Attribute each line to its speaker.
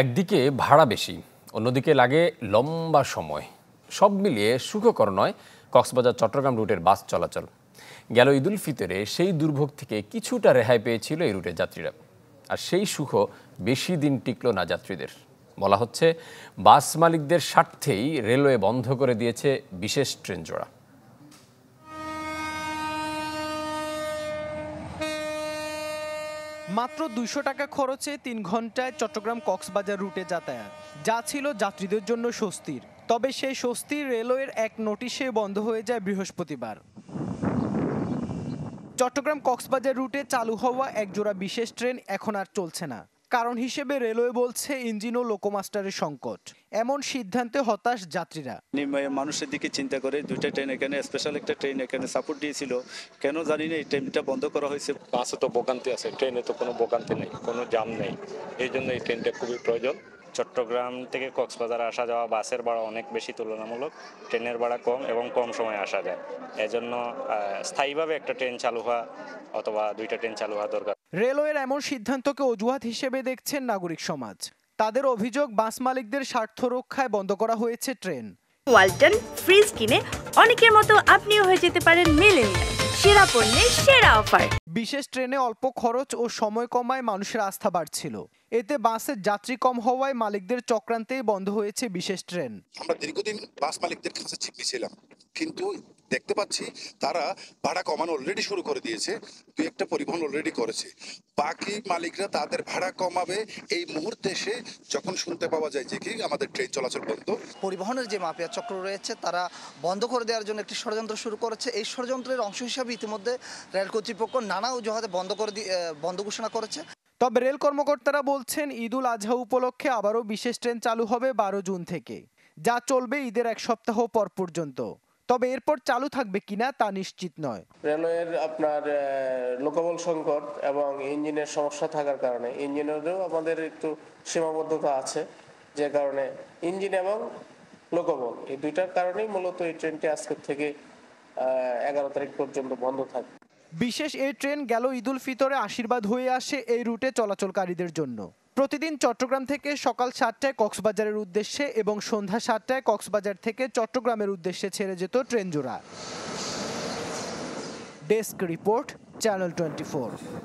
Speaker 1: একদিকে ভাড়া বেশি অন্যদিকে লাগে লম্বা সময় সব মিলিয়ে সুখকর নয় কক্সবাজার চট্টগ্রাম রুটের বাস চলাচল গেল ঈদুল ফিতরে সেই দুর্ভোগ থেকে কিছুটা রেহাই পেয়েছিল এই রুটের যাত্রীরা আর সেই সুখ বেশি দিন টিকল না যাত্রীদের বলা হচ্ছে বাস মালিকদের স্বার্থেই রেলওয়ে বন্ধ করে দিয়েছে বিশেষ ট্রেন জোড়া
Speaker 2: মাত্র দুইশো টাকা খরচে তিন ঘন্টায় চট্টগ্রাম কক্সবাজার রুটে যাতায়াত যা ছিল যাত্রীদের জন্য স্বস্তির তবে সেই স্বস্তি রেলওয়ের এক নোটিশে বন্ধ হয়ে যায় বৃহস্পতিবার চট্টগ্রাম কক্সবাজার রুটে চালু হওয়া একজোড়া বিশেষ ট্রেন এখন আর চলছে না কারণ হিসেবে রেলওয়ে বলছে ইঞ্জিন ও লোকোমাস্টারের সংকট এমন সিদ্ধান্তে হতাশ যাত্রীরা মানুষের দিকে চিন্তা করে দুইটা ট্রেন এখানে স্পেশাল একটা ট্রেন এখানে সাপোর্ট দিয়েছিল কেন জানি না এই ট্রেনটা বন্ধ করা হয়েছে বাসে তো ভোগান্তি আছে ট্রেনে তো কোনো ভোগান্তি নেই কোনো জাম নেই এই জন্য এই ট্রেনটা খুবই প্রয়োজন চট্টগ্রাম থেকে কক্সবাজার আসা যাওয়া বাসের ভাড়া অনেক বেশি তুলনামূলক ট্রেনের ভাড়া কম এবং কম সময়ে আসা যায় এজন্য স্থায়ীভাবে একটা ট্রেন চালু হওয়া অথবা দুইটা ট্রেন চালু হওয়া দরকার রেলওয়ের এমন সিদ্ধান্তকে অজুহাত হিসেবে দেখছেন নাগরিক সমাজ তাদের অভিযোগ বাস মালিকদের স্বার্থ রক্ষায় বন্ধ করা হয়েছে ট্রেন ওয়ালটন ফ্রিজ কিনে অনেকের মতো আপনিও হয়ে যেতে পারেন মেলেন সেরা পণ্যের সেরা অফার বিশেষ ট্রেনে অল্প খরচ ও সময় কমায় মানুষের আস্থা বাড়ছিল এতে বাসের যাত্রী কম হওয়ায় মালিকদের চক্রান্তেই বন্ধ হয়েছে বিশেষ ট্রেন আমরা দীর্ঘদিন বাস মালিকদের কাছে ছিলাম কিন্তু দেখতে পাচ্ছি তারা ভাড়া কমানো অলরেডি শুরু করে দিয়েছে দু একটা পরিবহন অলরেডি করেছে বাকি মালিকরা তাদের ভাড়া কমাবে এই মুহূর্তে এসে যখন শুনতে পাওয়া যায় যে কি আমাদের ট্রেন চলাচল বন্ধ পরিবহনের যে মাফিয়া চক্র রয়েছে তারা বন্ধ করে দেওয়ার জন্য একটি ষড়যন্ত্র শুরু করেছে এই ষড়যন্ত্রের অংশ হিসাবে ইতিমধ্যে রেল কর্তৃপক্ষ নানা অজুহাতে বন্ধ করে বন্ধ ঘোষণা করেছে তবে রেল কর্মকর্তারা বলছেন ঈদুল আজহা উপলক্ষে আবারও বিশেষ ট্রেন চালু হবে বারো জুন থেকে যা চলবে ঈদের এক সপ্তাহ পর পর্যন্ত তবে এরপর চালু থাকবে কিনা তা নিশ্চিত নয়
Speaker 1: রেলওয়ের আপনার লোকবল সংকট এবং ইঞ্জিনের সমস্যা থাকার কারণে ইঞ্জিনেরও আমাদের একটু সীমাবদ্ধতা আছে যে কারণে ইঞ্জিন এবং লোকবল এই দুইটার কারণেই মূলত এই ট্রেনটি আজকের থেকে এগারো তারিখ পর্যন্ত বন্ধ থাকবে বিশেষ
Speaker 2: এই ট্রেন গেল ঈদুল ফিতরে আশীর্বাদ হয়ে আসে এই রুটে চলাচলকারীদের জন্য প্রতিদিন চট্টগ্রাম থেকে সকাল সাতটায় কক্সবাজারের উদ্দেশ্যে এবং সন্ধ্যা সাতটায় কক্সবাজার থেকে চট্টগ্রামের উদ্দেশ্যে ছেড়ে যেত ট্রেন জোড়া ডেস্ক রিপোর্ট চ্যানেল টোয়েন্টি